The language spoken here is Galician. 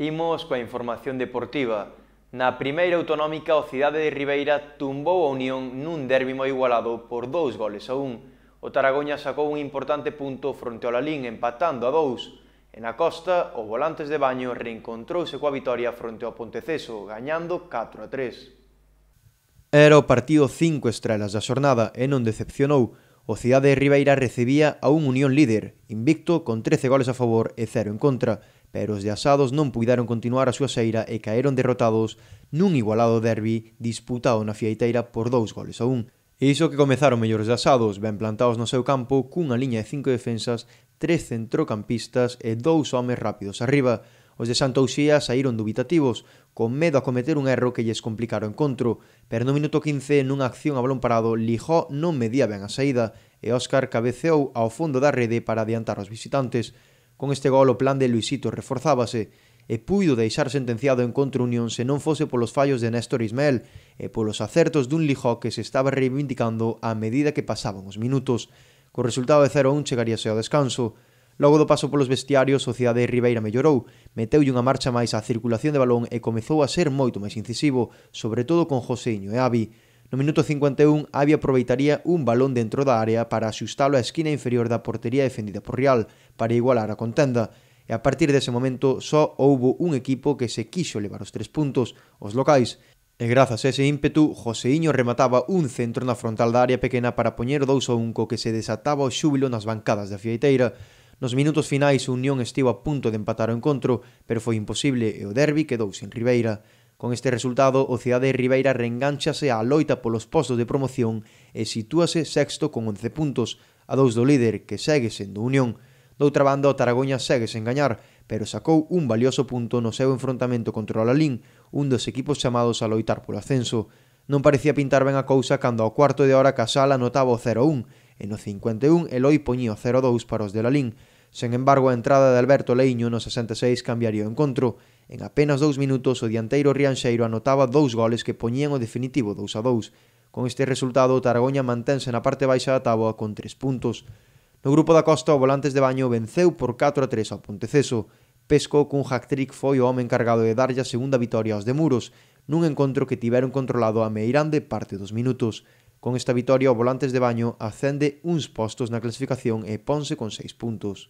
Imos coa información deportiva. Na primeira autonómica, o Cidade de Ribeira tumbou a Unión nun derbi moi igualado por dous goles a un. O Taragoña sacou un importante punto fronte ao Lalín empatando a dous. En a costa, o Volantes de Baño reencontrouse coa vitoria fronte ao Ponteceso, gañando 4 a 3. Era o partido 5 estrelas da xornada e non decepcionou. O Cidade de Ribeira recibía a un Unión líder, invicto con 13 goles a favor e 0 en contra, pero os de Asados non puidaron continuar a súa xeira e caeron derrotados nun igualado derbi disputado na fieiteira por dous goles a un. E iso que comezaron mellores de Asados, ben plantados no seu campo, cunha liña de cinco defensas, tres centrocampistas e dous homes rápidos arriba. Os de Santa Uxía saíron dubitativos, con medo a cometer un erro que lles complicara o encontro, pero no minuto 15, nunha acción a balón parado, Lijó non medía ben a saída, e Óscar cabeceou ao fondo da rede para adiantar os visitantes. Con este gol o plan de Luisito reforzábase e puido deixar sentenciado o encontro Unión se non fose polos fallos de Néstor Ismael e polos acertos dun Lijó que se estaba reivindicando a medida que pasaban os minutos. Co resultado de 0-1 chegaríase ao descanso. Logo do paso polos vestiarios, Sociedade Ribeira mellorou, meteulle unha marcha máis á circulación de balón e comezou a ser moito máis incisivo, sobre todo con Joseño e Abi. No minuto 51, Abi aproveitaría un balón dentro da área para asustalo á esquina inferior da portería defendida por Real para igualar a contenda, e a partir dese momento só houbo un equipo que se quixo levar os tres puntos, os locais, E grazas a ese ímpetu, Joseiño remataba un centro na frontal da área pequena para poñer 2 ou 1 co que se desataba o xúbilo nas bancadas da Fieiteira. Nos minutos finais, Unión estivo a punto de empatar o encontro, pero foi imposible e o derbi quedou sin Ribeira. Con este resultado, o Cidade de Ribeira reenganchase á loita polos postos de promoción e sitúase sexto con 11 puntos, a dous do líder, que segue sendo Unión. Doutra banda, o Taragoña segue sen gañar, pero sacou un valioso punto no seu enfrontamento contra o Alalín, un dos equipos chamados a loitar polo ascenso. Non parecía pintar ben a cousa cando ao cuarto de hora Casal anotaba o 0-1, e no 51 Eloi poñía o 0-2 para os de Lalín. Sen embargo, a entrada de Alberto Leiño no 66 cambiaría o encontro, En apenas dous minutos o dianteiro Rianxeiro anotaba dous goles que poñían o definitivo 2 a 2. Con este resultado o Targoña mantense na parte baixa da táboa con 3 puntos. No grupo da Costa o Volantes de Baño venceu por 4 a 3 ao Ponteceso. Pesco cun hack-trick foi o home encargado de darlle a segunda vitoria aos de Muros, nun encontro que tiveron controlado a Meirande parte dos minutos. Con esta vitoria o Volantes de Baño ascende uns postos na clasificación e ponse con 6 puntos.